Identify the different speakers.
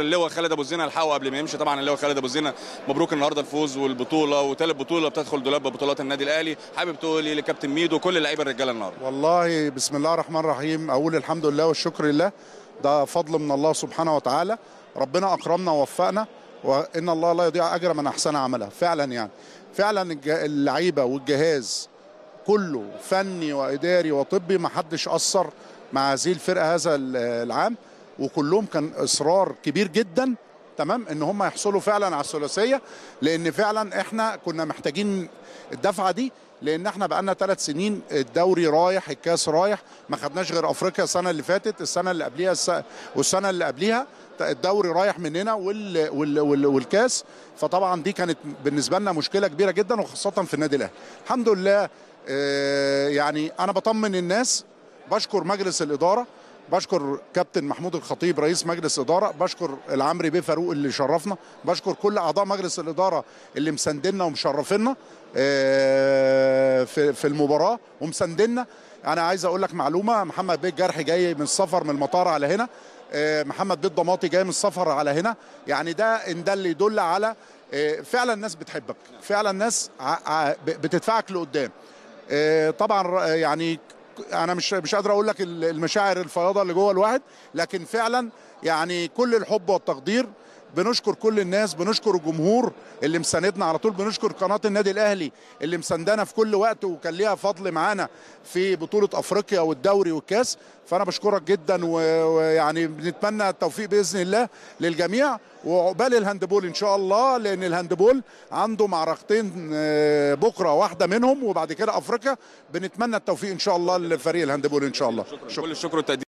Speaker 1: اللواء خالد ابو زينه الحقه قبل ما يمشي طبعا اللواء خالد ابو زينه مبروك النهارده الفوز والبطوله وثالث بطوله بتدخل دولاب بطولات النادي الاهلي حابب تقول ايه لكابتن ميدو وكل اللعيبه الرجاله النهارده والله بسم الله الرحمن الرحيم اقول الحمد لله والشكر لله ده فضل من الله سبحانه وتعالى ربنا اكرمنا ووفقنا وان الله لا يضيع اجر من احسن عمله فعلا يعني فعلا اللعيبه والجهاز كله فني واداري وطبي ما حدش قصر مع هذه الفرقه هذا العام وكلهم كان اصرار كبير جدا تمام ان هم يحصلوا فعلا على الثلاثيه لان فعلا احنا كنا محتاجين الدفعه دي لان احنا بقالنا ثلاث سنين الدوري رايح الكاس رايح ما خدناش غير افريقيا السنه اللي فاتت السنه اللي قبليها والسنه اللي قبليها الدوري رايح مننا وال وال وال والكاس فطبعا دي كانت بالنسبه لنا مشكله كبيره جدا وخاصه في النادي الاهلي الحمد لله آه، يعني انا بطمن الناس بشكر مجلس الاداره بشكر كابتن محمود الخطيب رئيس مجلس اداره بشكر العمري بيه فاروق اللي شرفنا بشكر كل اعضاء مجلس الاداره اللي مسندنا ومشرفينا آه، في في المباراه ومسندنا انا عايز اقول لك معلومه محمد بيه الجرحي جاي من السفر من المطار على هنا آه، محمد بيه الضماطي جاي من السفر على هنا يعني ده ان ده اللي يدل على آه، فعلا الناس بتحبك فعلا الناس بتدفعك لقدام طبعا يعني انا مش مش قادر اقول لك المشاعر الفياضه اللي جوه الواحد لكن فعلا يعني كل الحب والتقدير بنشكر كل الناس بنشكر الجمهور اللي مساندنا على طول بنشكر قناه النادي الاهلي اللي مساندنا في كل وقت وكان ليها فضل معانا في بطوله افريقيا والدوري والكاس فانا بشكرك جدا ويعني بنتمنى التوفيق باذن الله للجميع وعقبال الهاندبول ان شاء الله لان الهاندبول عنده معركتين آه، بكره واحده منهم وبعد كده افريقيا بنتمنى التوفيق ان شاء الله لفريق الهاندبول ان شاء الله شكرا كل الشكر